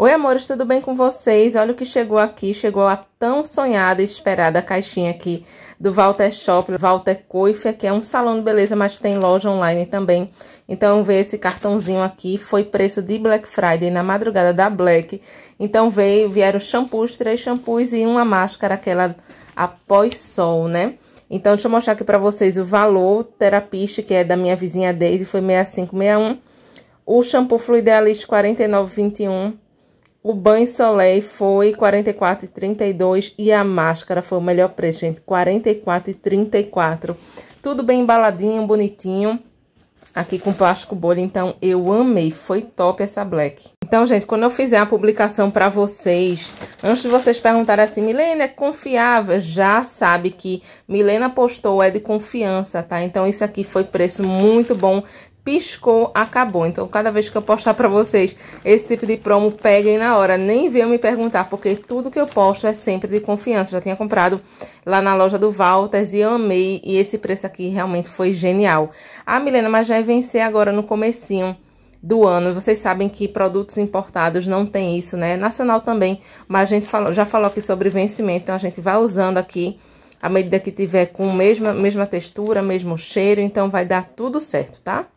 Oi, amores, tudo bem com vocês? Olha o que chegou aqui, chegou a tão sonhada e esperada caixinha aqui do Walter Shop, Walter Coif, que é um salão de beleza, mas tem loja online também. Então, veio esse cartãozinho aqui, foi preço de Black Friday, na madrugada da Black. Então, veio, vieram shampoos, três shampoos e uma máscara, aquela após sol, né? Então, deixa eu mostrar aqui pra vocês o valor terapista, que é da minha vizinha Daisy, foi 6561. O shampoo Fluidealist, 4921 o banho Soleil foi 44,32 e a máscara foi o melhor preço, gente, 44,34. Tudo bem embaladinho, bonitinho, aqui com plástico bolha, então eu amei, foi top essa black. Então, gente, quando eu fizer a publicação para vocês, antes de vocês perguntarem assim, Milena, é confiável? Já sabe que Milena postou é de confiança, tá? Então, isso aqui foi preço muito bom, piscou, acabou. Então, cada vez que eu postar para vocês esse tipo de promo, peguem na hora. Nem venham me perguntar, porque tudo que eu posto é sempre de confiança. Já tinha comprado lá na loja do Valtas e amei. E esse preço aqui realmente foi genial. Ah, Milena, mas já é vencer agora no comecinho do ano. Vocês sabem que produtos importados não tem isso, né? Nacional também, mas a gente falou, já falou aqui sobre vencimento, então a gente vai usando aqui à medida que tiver com mesma mesma textura, mesmo cheiro, então vai dar tudo certo, tá?